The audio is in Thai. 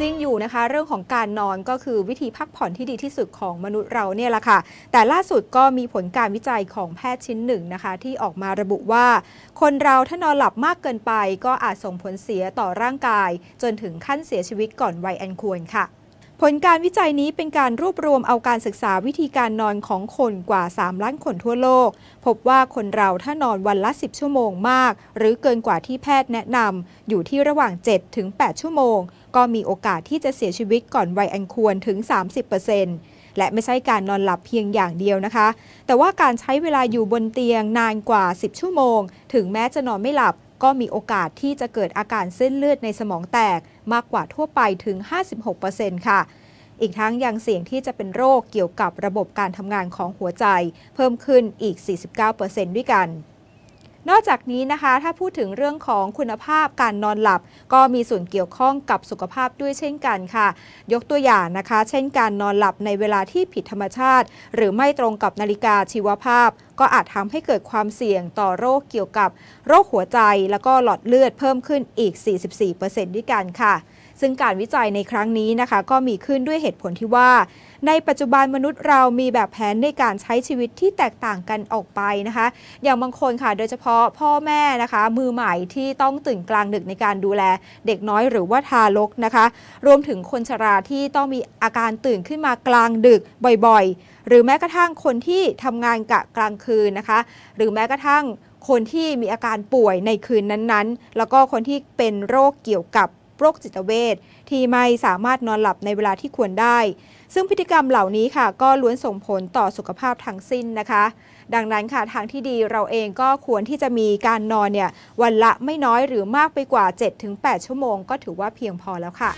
จริงอยู่นะคะเรื่องของการนอนก็คือวิธีพักผ่อนที่ดีที่สุดของมนุษย์เราเนี่ยแหละค่ะแต่ล่าสุดก็มีผลการวิจัยของแพทย์ชิ้นหนึ่งนะคะ ที่ออกมาระบุว่า คนเราถ้านอนหลับมากเกินไปก็อาจส่งผลเสียต่อร่างกาย จนถึงขั้นเสียชีวิตก่อนวัยอันควรค่ะผลการวิจัยนี้เป็นการรวบรวมเอาการศึกษาวิธีการนอนของคนกว่า 3 ล้านคนทั่วโลก พบว่าคนเราถ้านอนวันละ 10 ชั่วโมงมาก หรือเกินกว่าที่แพทย์แนะนำอยู่ที่ระหว่าง 7 ถึง 8 ชั่วโมง ก็มีโอกาสที่จะเสียชีวิตก่อนวัยอันควรถึง 30%และไม่ใช่การนอนหลับเพียงอย่างเดียวนะคะ แต่ว่าการใช้เวลาอยู่บนเตียงนานกว่า 10 ชั่วโมง ถึงแม้จะนอนไม่หลับก็มีโอกาสที่จะเกิดอาการเส้นเลือดในสมองแตก มากกว่าทั่วไปถึง 56%ค่ะ อีกทั้งยังเสี่ยงที่จะเป็นโรคเกี่ยวกับระบบการทำงานของหัวใจ เพิ่มขึ้นอีก 49%ด้วยกัน นอกจากนี้นะคะถ้าพูดถึงเรื่องของคุณภาพการนอนหลับ ก็มีส่วนเกี่ยวข้องกับสุขภาพด้วยเช่นกันค่ะ ยกตัวอย่างนะคะ เช่นการนอนหลับในเวลาที่ผิดธรรมชาติ หรือไม่ตรงกับนาฬิกาชีวภาพก็อาจทำให้เกิดความเสี่ยงต่อโรคเกี่ยวกับโรคหัวใจแล้วก็หลอดเลือดเพิ่มขึ้นอีก 44%ด้วยกันค่ะ ซึ่งการวิจัยในครั้งนี้นะคะ ก็มีขึ้นด้วยเหตุผลที่ว่า ในปัจจุบันมนุษย์เรามีแบบแผนในการใช้ชีวิตที่แตกต่างกันออกไปนะคะ อย่างบางคนค่ะโดยเฉพาะพ่อแม่นะคะ มือใหม่ที่ต้องตื่นกลางดึกในการดูแล เด็กน้อยหรือว่าทารกนะคะ รวมถึงคนชราที่ต้องมีอาการตื่นขึ้นมากลางดึกบ่อยๆ หรือแม้กระทั่งคนที่ทำงานกะกลางคืคืนนะคะหรือแม้กระทั่งคนที่มีอาการป่วยในคืนนั้นๆ แล้วก็คนที่เป็นโรคเกี่ยวกับโรคจิตเวทที่ไม่สามารถนอนหลับในเวลาที่ควรได้ ซึ่งพฤติกรรมเหล่านี้ค่ะก็ล้วนส่งผลต่อสุขภาพทั้งสิ้นนะคะ ดังนั้นค่ะทางที่ดีเราเองก็ควรที่จะมีการนอนเนี่ยวันละไม่น้อยหรือมากไปกว่า 7-8 ชั่วโมงก็ถือว่าเพียงพอแล้วค่ะ